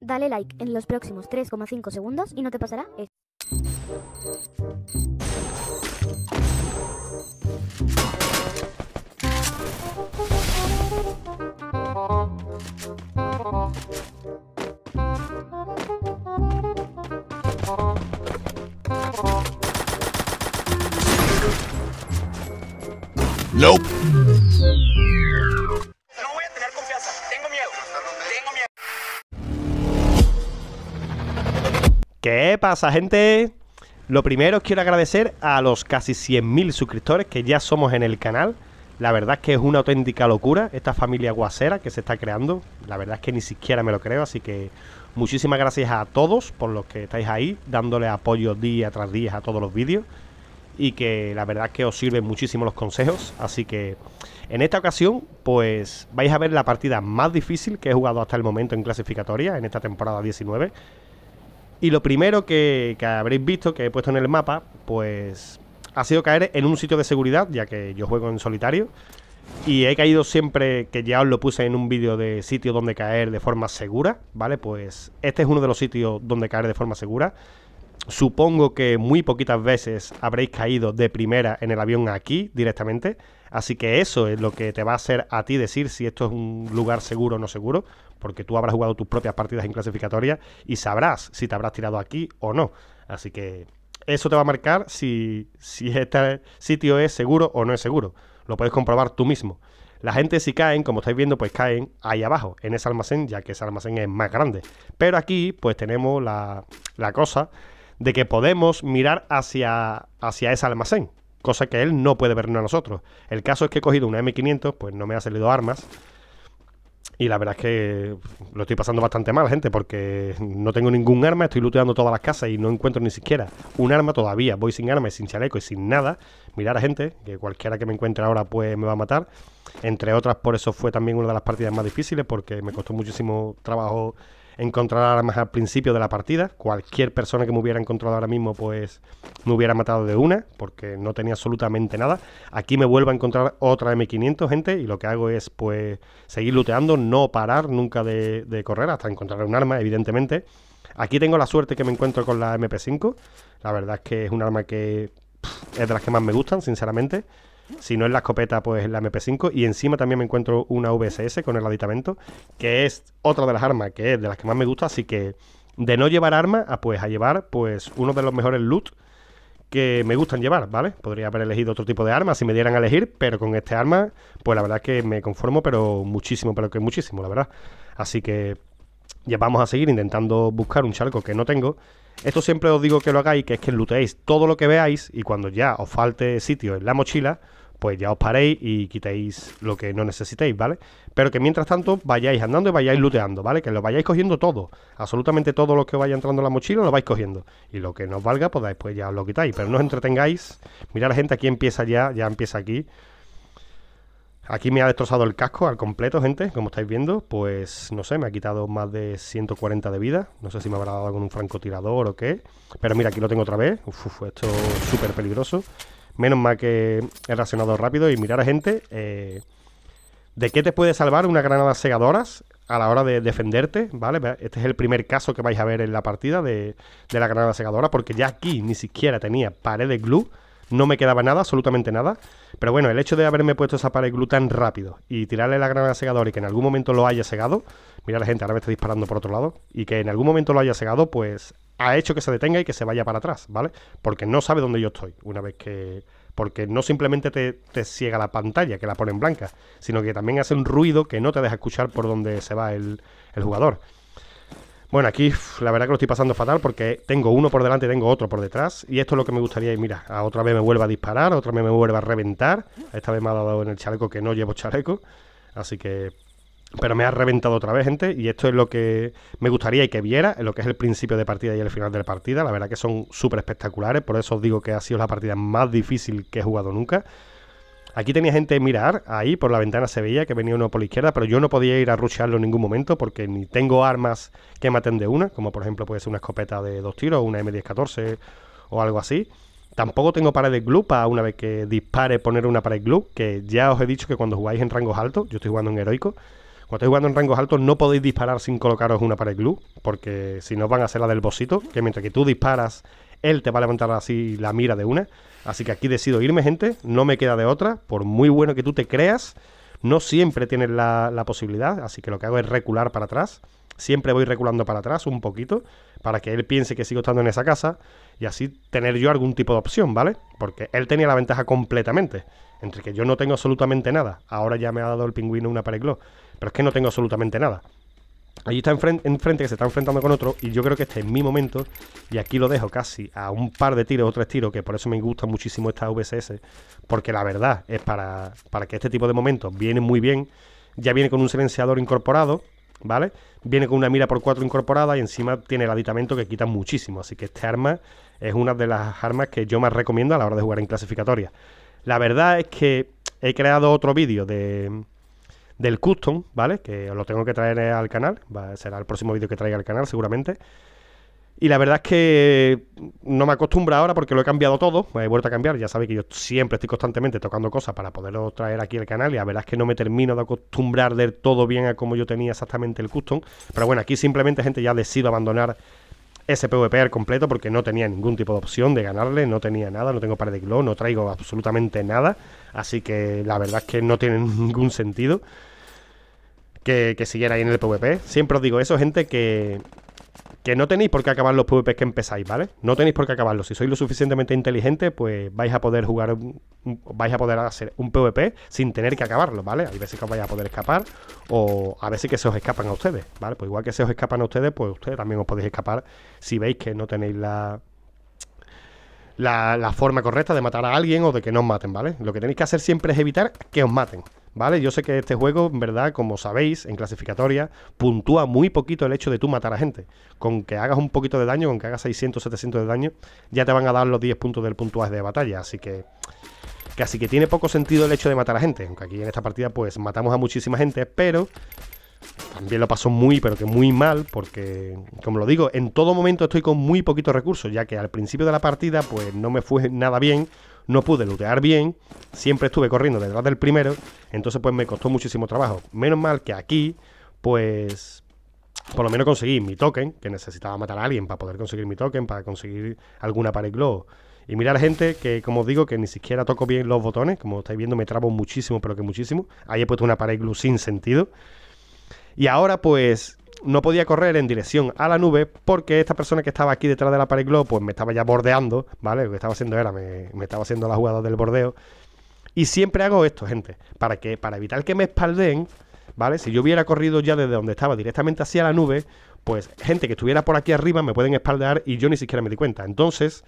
Dale like en los próximos 3,5 segundos y no te pasará Nope. No voy a tener confianza. Tengo miedo. Tengo miedo. ¿Qué pasa, gente? Lo primero quiero agradecer a los casi 100.000 suscriptores que ya somos en el canal. La verdad es que es una auténtica locura esta familia guasera que se está creando. La verdad es que ni siquiera me lo creo, así que muchísimas gracias a todos por los que estáis ahí dándole apoyo día tras día a todos los vídeos y que la verdad que os sirven muchísimo los consejos. Así que en esta ocasión, pues vais a ver la partida más difícil que he jugado hasta el momento en clasificatoria, en esta temporada 19. Y lo primero que, que habréis visto que he puesto en el mapa, pues ha sido caer en un sitio de seguridad, ya que yo juego en solitario. Y he caído siempre, que ya os lo puse en un vídeo de sitio donde caer de forma segura, ¿vale? Pues este es uno de los sitios donde caer de forma segura. Supongo que muy poquitas veces habréis caído de primera en el avión aquí directamente. Así que eso es lo que te va a hacer a ti decir si esto es un lugar seguro o no seguro, porque tú habrás jugado tus propias partidas en clasificatoria y sabrás si te habrás tirado aquí o no. Así que eso te va a marcar si, este sitio es seguro o no es seguro. Lo puedes comprobar tú mismo. La gente si caen, como estáis viendo, pues caen ahí abajo, en ese almacén, ya que ese almacén es más grande. Pero aquí pues tenemos la, la cosa de que podemos mirar hacia, hacia ese almacén, cosa que él no puede vernos a nosotros. El caso es que he cogido una M500, pues no me ha salido armas. Y la verdad es que lo estoy pasando bastante mal, gente, porque no tengo ningún arma, estoy looteando todas las casas y no encuentro ni siquiera un arma todavía. Voy sin arma y sin chaleco y sin nada. Mirar a gente, que cualquiera que me encuentre ahora pues me va a matar. Entre otras, por eso fue también una de las partidas más difíciles, porque me costó muchísimo trabajo encontrar armas al principio de la partida. Cualquier persona que me hubiera encontrado ahora mismo, pues me hubiera matado de una, porque no tenía absolutamente nada. Aquí me vuelvo a encontrar otra M500, gente, y lo que hago es, pues, seguir luteando no parar nunca de, correr hasta encontrar un arma, evidentemente. Aquí tengo la suerte que me encuentro con la MP5. La verdad es que es un arma que es de las que más me gustan, sinceramente. Si no es la escopeta, pues la MP5. Y encima también me encuentro una VSS con el aditamento, que es otra de las armas, que es de las que más me gusta. Así que de no llevar armas a, ah, pues, a llevar pues uno de los mejores loot que me gustan llevar, ¿vale? Podría haber elegido otro tipo de arma si me dieran a elegir, pero con este arma, pues la verdad es que me conformo, pero muchísimo, pero que muchísimo, la verdad. Así que ya vamos a seguir intentando buscar un charco que no tengo. Esto siempre os digo que lo hagáis, que es que looteéis todo lo que veáis y cuando ya os falte sitio en la mochila, pues ya os paréis y quitéis lo que no necesitéis, ¿vale? Pero que mientras tanto vayáis andando y vayáis luteando, ¿vale? Que lo vayáis cogiendo todo, absolutamente todo lo que vaya entrando en la mochila lo vais cogiendo. Y lo que os valga, pues después ya os lo quitáis, pero no os entretengáis. Mirad la gente, aquí empieza ya, ya empieza aquí Aquí me ha destrozado el casco al completo, gente, como estáis viendo. Pues no sé, me ha quitado más de 140 de vida. No sé si me habrá dado con un francotirador o qué. Pero mira, aquí lo tengo otra vez. Uf, esto es súper peligroso. Menos mal que he reaccionado rápido. Y mirar gente, eh, ¿de qué te puede salvar una granada segadoras a la hora de defenderte? ¿Vale? Este es el primer caso que vais a ver en la partida de, de la granada segadora. Porque ya aquí ni siquiera tenía pared de glue no me quedaba nada, absolutamente nada. Pero bueno, el hecho de haberme puesto esa pared glú tan rápido y tirarle la grana al segador y que en algún momento lo haya segado, mira la gente, ahora me está disparando por otro lado, y que en algún momento lo haya segado, pues ha hecho que se detenga y que se vaya para atrás, ¿vale? Porque no sabe dónde yo estoy una vez que... Porque no simplemente te, ciega la pantalla, que la en blanca, sino que también hace un ruido que no te deja escuchar por dónde se va el, el jugador. Bueno, aquí la verdad que lo estoy pasando fatal porque tengo uno por delante, y tengo otro por detrás. Y esto es lo que me gustaría. Y mira, a otra vez me vuelva a disparar, otra vez me vuelva a reventar. Esta vez me ha dado en el chaleco que no llevo chaleco. Así que pero me ha reventado otra vez, gente, y esto es lo que me gustaría y que viera, en lo que es el principio de partida y el final de la partida. La verdad que son súper espectaculares, por eso os digo que ha sido la partida más difícil que he jugado nunca. Aquí tenía gente mirar, ahí por la ventana se veía que venía uno por la izquierda, pero yo no podía ir a rushearlo en ningún momento porque ni tengo armas que maten de una, como por ejemplo puede ser una escopeta de dos tiros, una M1014 o algo así. Tampoco tengo de glue para una vez que dispare poner una pared glue, que ya os he dicho que cuando jugáis en rangos altos, yo estoy jugando en heroico, cuando estoy jugando en rangos altos no podéis disparar sin colocaros una pared glue, porque si no van a ser la del bosito, que mientras que tú disparas él te va a levantar así la mira de una. Así que aquí decido irme, gente. No me queda de otra. Por muy bueno que tú te creas, no siempre tienes la, posibilidad. Así que lo que hago es recular para atrás. Siempre voy reculando para atrás un poquito para que él piense que sigo estando en esa casa y así tener yo algún tipo de opción, ¿vale? Porque él tenía la ventaja completamente. Entre que yo no tengo absolutamente nada. Ahora ya me ha dado el pingüino una pareglo. Pero es que no tengo absolutamente nada. Allí está enfrente, que se está enfrentando con otro y yo creo que este es mi momento y aquí lo dejo casi a un par de tiros o tres tiros, que por eso me gusta muchísimo esta VSS, porque la verdad es para, para que este tipo de momentos viene muy bien, ya viene con un silenciador incorporado, ¿vale? Viene con una mira por cuatro incorporada y encima tiene el aditamento que quita muchísimo, así que este arma es una de las armas que yo más recomiendo a la hora de jugar en clasificatoria. La verdad es que he creado otro vídeo de del custom, ¿vale? Que lo tengo que traer eh, al canal, va, será el próximo vídeo que traiga al canal seguramente. Y la verdad es que no me acostumbro ahora porque lo he cambiado todo, me he vuelto a cambiar, ya sabéis que yo siempre estoy constantemente tocando cosas para poderlo traer aquí al canal y la verdad es que no me termino de acostumbrar De todo bien a como yo tenía exactamente el custom. Pero bueno, aquí simplemente gente ya decido abandonar ese PvP al completo porque no tenía ningún tipo de opción de ganarle, no tenía nada, no tengo par de glow, no traigo absolutamente nada, así que la verdad es que no tiene ningún sentido que, siguiera ahí en el PvP. Siempre os digo eso, gente, que, que no tenéis por qué acabar los PvP que empezáis, ¿vale? No tenéis por qué acabarlos. Si sois lo suficientemente inteligente, pues vais a poder jugar, vais a poder hacer un PvP sin tener que acabarlo, ¿vale? A veces si os vais a poder escapar o a veces que se os escapan a ustedes, ¿vale? Pues igual que se os escapan a ustedes, pues ustedes también os podéis escapar si veis que no tenéis la, la, la, forma correcta de matar a alguien o de que no os maten, ¿vale? Lo que tenéis que hacer siempre es evitar que os maten. ¿vale? Yo sé que este juego, en verdad, como sabéis, en clasificatoria, puntúa muy poquito el hecho de tú matar a gente. Con que hagas un poquito de daño, con que hagas 600, 700 de daño, ya te van a dar los 10 puntos del puntuaje de batalla. Así que casi que tiene poco sentido el hecho de matar a gente. Aunque aquí en esta partida, pues, matamos a muchísima gente, pero... También lo pasó muy, pero que muy mal, porque, como lo digo, en todo momento estoy con muy poquitos recursos, ya que al principio de la partida, pues no me fue nada bien, no pude lootear bien, siempre estuve corriendo detrás del primero, entonces pues me costó muchísimo trabajo. Menos mal que aquí, pues por lo menos conseguí mi token, que necesitaba matar a alguien para poder conseguir mi token, para conseguir alguna pared Y mirar gente que, como os digo, que ni siquiera toco bien los botones. Como estáis viendo, me trabo muchísimo, pero que muchísimo. Ahí he puesto una pared sin sentido. Y ahora, pues, no podía correr en dirección a la nube porque esta persona que estaba aquí detrás de la pared globo pues me estaba ya bordeando, ¿vale? Lo que estaba haciendo era, me, estaba haciendo la jugada del bordeo. Y siempre hago esto, gente, para que para evitar que me espalden, ¿vale? Si yo hubiera corrido ya desde donde estaba directamente hacia la nube, pues gente que estuviera por aquí arriba me pueden espaldear y yo ni siquiera me di cuenta. Entonces,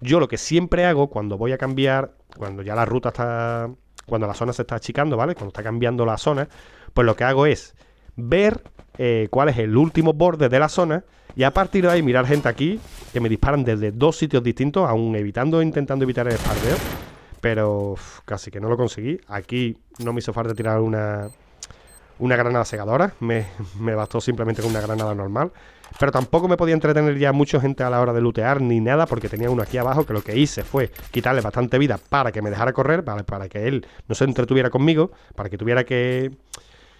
yo lo que siempre hago cuando voy a cambiar, cuando ya la ruta está cuando la zona se está achicando, ¿vale? Cuando está cambiando la zona, pues lo que hago es ver eh, cuál es el último borde de la zona y a partir de ahí mirar gente aquí que me disparan desde dos sitios distintos, aún evitando, intentando evitar el espardeo. Pero casi que no lo conseguí. Aquí no me hizo falta tirar una, una granada segadora. Me, bastó simplemente con una granada normal. Pero tampoco me podía entretener ya mucho gente a la hora de lootear ni nada, porque tenía uno aquí abajo que lo que hice fue quitarle bastante vida para que me dejara correr, para que él no se entretuviera conmigo, para que tuviera que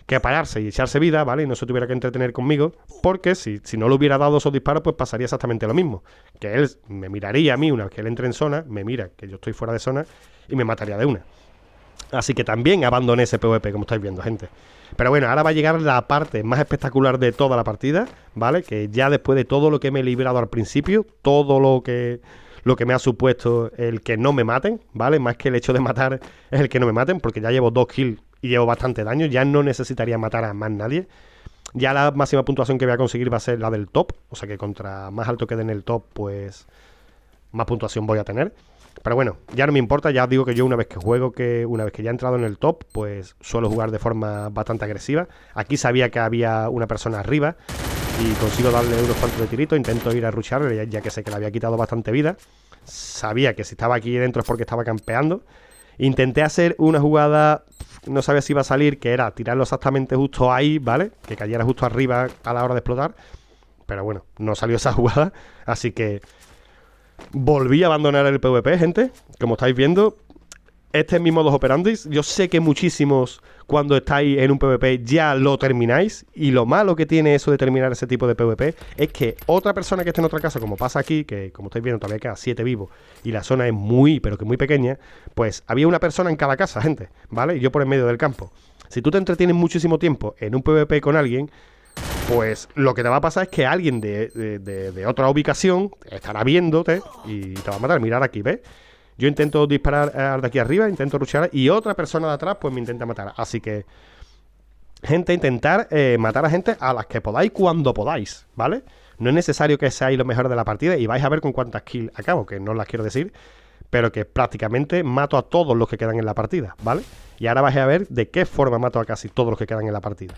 que pararse y echarse vida, ¿vale? Y no se tuviera que entretener conmigo, porque si, no le hubiera dado esos disparos, pues pasaría exactamente lo mismo. Que él me miraría a mí una vez que él entre en zona, me mira que yo estoy fuera de zona y me mataría de una. Así que también abandoné ese PvP, como estáis viendo, gente. Pero bueno, ahora va a llegar la parte más espectacular de toda la partida, ¿vale? Que ya después de todo lo que me he librado al principio, todo lo que lo que me ha supuesto el que no me maten, ¿vale? Más que el hecho de matar es el que no me maten, porque ya llevo dos kills y llevo bastante daño, ya no necesitaría matar a más nadie. Ya la máxima puntuación que voy a conseguir va a ser la del top, o sea que contra más alto quede en el top, pues más puntuación voy a tener. Pero bueno, ya no me importa, ya digo que yo una vez que juego, que una vez que ya he entrado en el top, pues suelo jugar de forma bastante agresiva. Aquí sabía que había una persona arriba y consigo darle unos cuantos de tirito, intento ir a rucharle ya que sé que le había quitado bastante vida. Sabía que si estaba aquí dentro es porque estaba campeando. Intenté hacer una jugada no sabía si iba a salir, que era tirarlo exactamente justo ahí, ¿vale? Que cayera justo arriba a la hora de explotar. Pero bueno, no salió esa jugada, así que volví a abandonar el PvP, gente. Como estáis viendo, este es mi modus operandi. Yo sé que muchísimos, cuando estáis en un PvP, ya lo termináis. Y lo malo que tiene eso de terminar ese tipo de PvP es que otra persona que esté en otra casa, como pasa aquí, que como estáis viendo, todavía queda 7 vivos y la zona es muy, pero que muy pequeña, pues había una persona en cada casa, gente, ¿vale? yo por en medio del campo. Si tú te entretienes muchísimo tiempo en un PvP con alguien, pues lo que te va a pasar es que alguien de, otra ubicación estará viéndote y te va a matar. Mirar aquí, ¿ves? Yo intento disparar eh, de aquí arriba, intento luchar y otra persona de atrás pues me intenta matar. Así que, gente, intentar eh, matar a gente a las que podáis cuando podáis, ¿vale? No es necesario que seáis los mejores de la partida y vais a ver con cuántas kills acabo, que no las quiero decir, pero que prácticamente mato a todos los que quedan en la partida, ¿vale? Y ahora vais a ver de qué forma mato a casi todos los que quedan en la partida.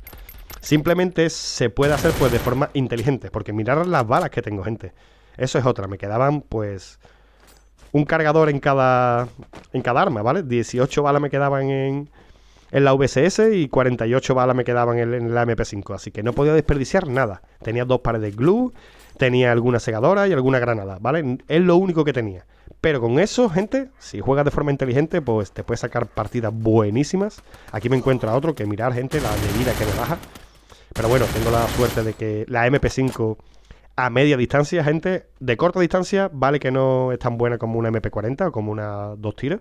Simplemente se puede hacer pues de forma inteligente, porque mirar las balas que tengo, gente. Eso es otra, me quedaban pues un cargador en cada, en cada arma, ¿vale? 18 balas me quedaban en, en la VSS y 48 balas me quedaban en, la MP5, así que no podía desperdiciar nada. Tenía dos pares de glue, tenía alguna segadora y alguna granada, ¿vale? Es lo único que tenía. Pero con eso, gente, si juegas de forma inteligente, pues te puedes sacar partidas buenísimas. Aquí me encuentra otro que mirar, gente, la medida que me baja. Pero bueno, tengo la suerte de que la MP5 a media distancia, gente. De corta distancia, vale que no es tan buena como una MP40 o como una dos tiros.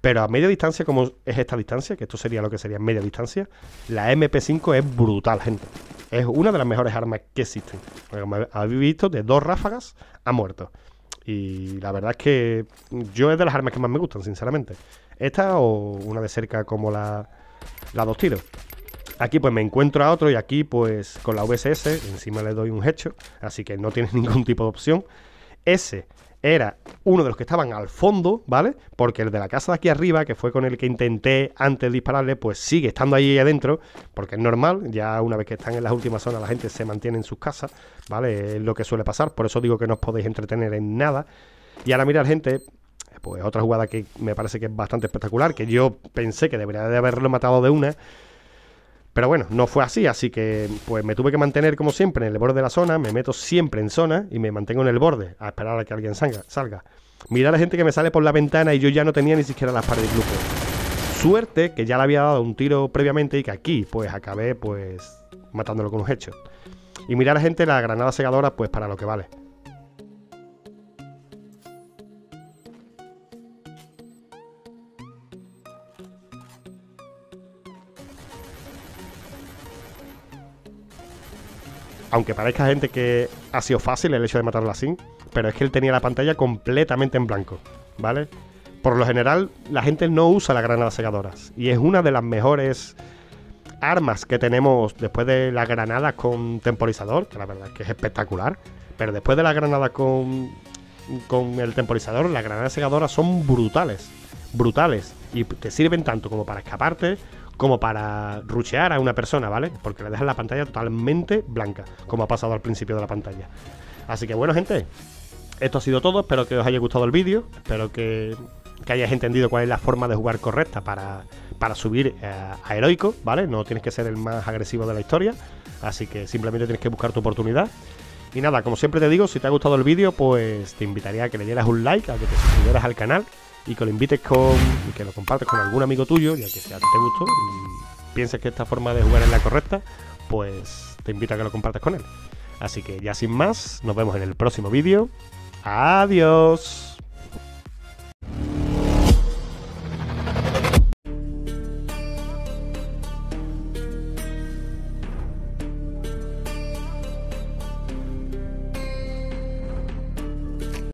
Pero a media distancia, como es esta distancia, que esto sería lo que sería media distancia, la MP5 es brutal, gente. Es una de las mejores armas que existen. Como habéis visto, de dos ráfagas ha muerto. Y la verdad es que yo es de las armas que más me gustan, sinceramente. Esta o una de cerca como la, la dos tiros. Aquí pues me encuentro a otro y aquí pues con la VSS encima le doy un hecho, así que no tiene ningún tipo de opción. Ese era uno de los que estaban al fondo, ¿vale? Porque el de la casa de aquí arriba, que fue con el que intenté antes dispararle, pues sigue estando ahí adentro, porque es normal, ya una vez que están en las últimas zonas la gente se mantiene en sus casas, ¿vale? Es lo que suele pasar, por eso digo que no os podéis entretener en nada. Y ahora mirar gente, pues otra jugada que me parece que es bastante espectacular, que yo pensé que debería de haberlo matado de una, pero bueno, no fue así, así que pues me tuve que mantener como siempre en el borde de la zona, me meto siempre en zona y me mantengo en el borde a esperar a que alguien salga. salga. Mira a la gente que me sale por la ventana y yo ya no tenía ni siquiera las paredes grupo. Suerte que ya le había dado un tiro previamente y que aquí pues acabé pues matándolo con un hecho. Y mirar a la gente la granada segadora pues para lo que vale. aunque parezca gente que ha sido fácil el hecho de matarlo así, pero es que él tenía la pantalla completamente en blanco, ¿vale? Por lo general, la gente no usa las granadas segadoras y es una de las mejores armas que tenemos después de las granadas con temporizador, que la verdad es que es espectacular, pero después de las granadas con, con el temporizador, las granadas segadoras son brutales, brutales, y te sirven tanto como para escaparte como para ruchear a una persona, ¿vale? Porque le dejan la pantalla totalmente blanca, como ha pasado al principio de la pantalla. Así que bueno, gente, esto ha sido todo. Espero que os haya gustado el vídeo. Espero que, hayas hayáis entendido cuál es la forma de jugar correcta para, subir a, eh, a heroico, ¿vale? No tienes que ser el más agresivo de la historia. Así que simplemente tienes que buscar tu oportunidad. Y nada, como siempre te digo, si te ha gustado el vídeo, pues te invitaría a que le dieras un like, a que te suscribieras al canal, y que lo invites con. y que lo compartas con algún amigo tuyo, ya que sea te gustó y pienses que esta forma de jugar es la correcta, pues te invito a que lo compartas con él. Así que ya sin más, nos vemos en el próximo vídeo. Adiós.